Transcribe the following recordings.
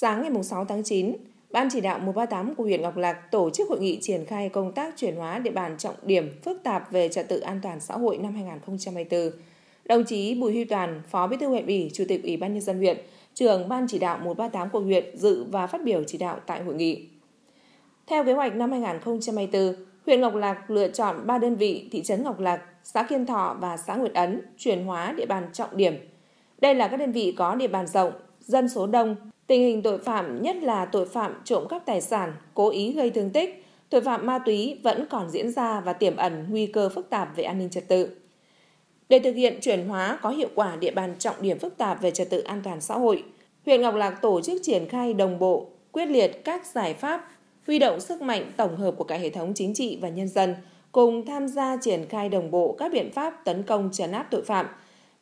Sáng ngày 6 tháng 9, Ban chỉ đạo 138 của huyện Ngọc Lạc tổ chức hội nghị triển khai công tác chuyển hóa địa bàn trọng điểm phức tạp về trật tự an toàn xã hội năm 2024. Đồng chí Bùi Huy Toàn, Phó Bí thư huyện ủy, Chủ tịch Ủy ban nhân dân huyện, trưởng Ban chỉ đạo 138 của huyện dự và phát biểu chỉ đạo tại hội nghị. Theo kế hoạch năm 2024, huyện Ngọc Lạc lựa chọn 3 đơn vị thị trấn Ngọc Lạc, xã Kiên Thọ và xã Nguyệt Ấn chuyển hóa địa bàn trọng điểm. Đây là các đơn vị có địa bàn rộng, dân số đông, Tình hình tội phạm, nhất là tội phạm trộm cắp tài sản, cố ý gây thương tích, tội phạm ma túy vẫn còn diễn ra và tiềm ẩn nguy cơ phức tạp về an ninh trật tự. Để thực hiện chuyển hóa có hiệu quả địa bàn trọng điểm phức tạp về trật tự an toàn xã hội, huyện Ngọc Lạc tổ chức triển khai đồng bộ, quyết liệt các giải pháp, huy động sức mạnh tổng hợp của cả hệ thống chính trị và nhân dân cùng tham gia triển khai đồng bộ các biện pháp tấn công trấn áp tội phạm,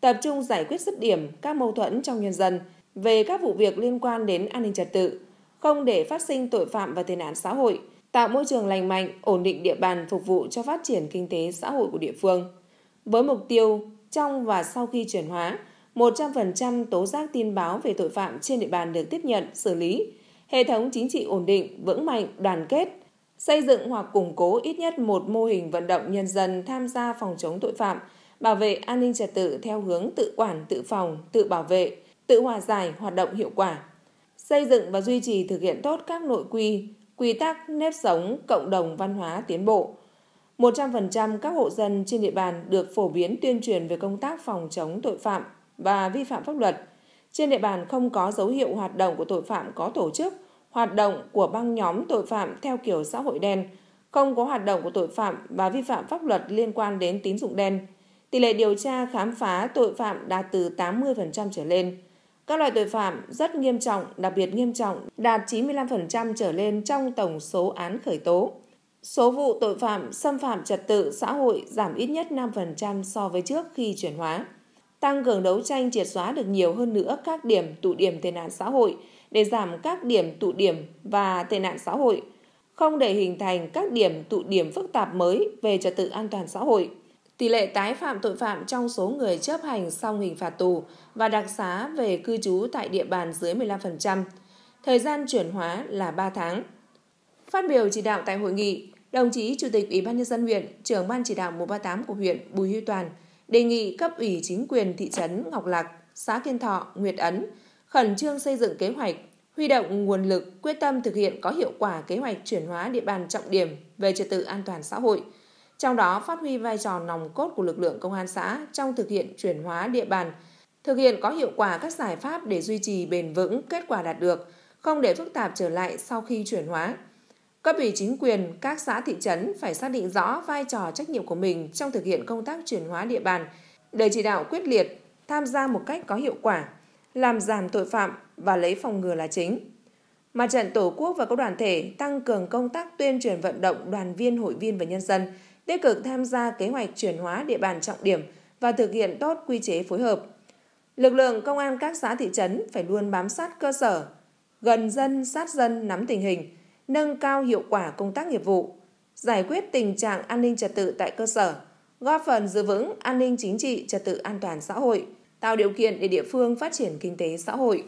tập trung giải quyết dứt điểm các mâu thuẫn trong nhân dân – về các vụ việc liên quan đến an ninh trật tự, không để phát sinh tội phạm và tệ nạn xã hội, tạo môi trường lành mạnh, ổn định địa bàn phục vụ cho phát triển kinh tế xã hội của địa phương. Với mục tiêu trong và sau khi chuyển hóa, 100% tố giác tin báo về tội phạm trên địa bàn được tiếp nhận, xử lý, hệ thống chính trị ổn định, vững mạnh, đoàn kết, xây dựng hoặc củng cố ít nhất một mô hình vận động nhân dân tham gia phòng chống tội phạm, bảo vệ an ninh trật tự theo hướng tự quản, tự phòng, tự bảo vệ, tự hòa giải hoạt động hiệu quả, xây dựng và duy trì thực hiện tốt các nội quy, quy tắc nếp sống cộng đồng văn hóa tiến bộ. 100% các hộ dân trên địa bàn được phổ biến tuyên truyền về công tác phòng chống tội phạm và vi phạm pháp luật. Trên địa bàn không có dấu hiệu hoạt động của tội phạm có tổ chức, hoạt động của băng nhóm tội phạm theo kiểu xã hội đen, không có hoạt động của tội phạm và vi phạm pháp luật liên quan đến tín dụng đen. Tỷ lệ điều tra khám phá tội phạm đạt từ 80% trở lên. Các loại tội phạm rất nghiêm trọng, đặc biệt nghiêm trọng, đạt 95% trở lên trong tổng số án khởi tố. Số vụ tội phạm xâm phạm trật tự xã hội giảm ít nhất 5% so với trước khi chuyển hóa. Tăng cường đấu tranh triệt xóa được nhiều hơn nữa các điểm tụ điểm tệ nạn xã hội để giảm các điểm tụ điểm và tệ nạn xã hội, không để hình thành các điểm tụ điểm phức tạp mới về trật tự an toàn xã hội – tỷ lệ tái phạm tội phạm trong số người chấp hành xong hình phạt tù và đặc xá về cư trú tại địa bàn dưới 15%. Thời gian chuyển hóa là 3 tháng. Phát biểu chỉ đạo tại hội nghị, đồng chí Chủ tịch Ủy ban nhân dân huyện, trưởng ban chỉ đạo 138 của huyện Bùi Huy Toàn đề nghị cấp ủy chính quyền thị trấn Ngọc Lạc, xã Kiên Thọ, Nguyệt Ấn khẩn trương xây dựng kế hoạch, huy động nguồn lực, quyết tâm thực hiện có hiệu quả kế hoạch chuyển hóa địa bàn trọng điểm về trật tự an toàn xã hội – trong đó phát huy vai trò nòng cốt của lực lượng công an xã trong thực hiện chuyển hóa địa bàn, thực hiện có hiệu quả các giải pháp để duy trì bền vững kết quả đạt được, không để phức tạp trở lại sau khi chuyển hóa. Cấp ủy chính quyền, các xã thị trấn phải xác định rõ vai trò trách nhiệm của mình trong thực hiện công tác chuyển hóa địa bàn để chỉ đạo quyết liệt, tham gia một cách có hiệu quả, làm giảm tội phạm và lấy phòng ngừa là chính. Mặt trận Tổ quốc và các đoàn thể tăng cường công tác tuyên truyền vận động đoàn viên hội viên và nhân dân tích cực tham gia kế hoạch chuyển hóa địa bàn trọng điểm và thực hiện tốt quy chế phối hợp. Lực lượng công an các xã thị trấn phải luôn bám sát cơ sở, gần dân sát dân nắm tình hình, nâng cao hiệu quả công tác nghiệp vụ, giải quyết tình trạng an ninh trật tự tại cơ sở, góp phần giữ vững an ninh chính trị, trật tự an toàn xã hội, tạo điều kiện để địa phương phát triển kinh tế xã hội.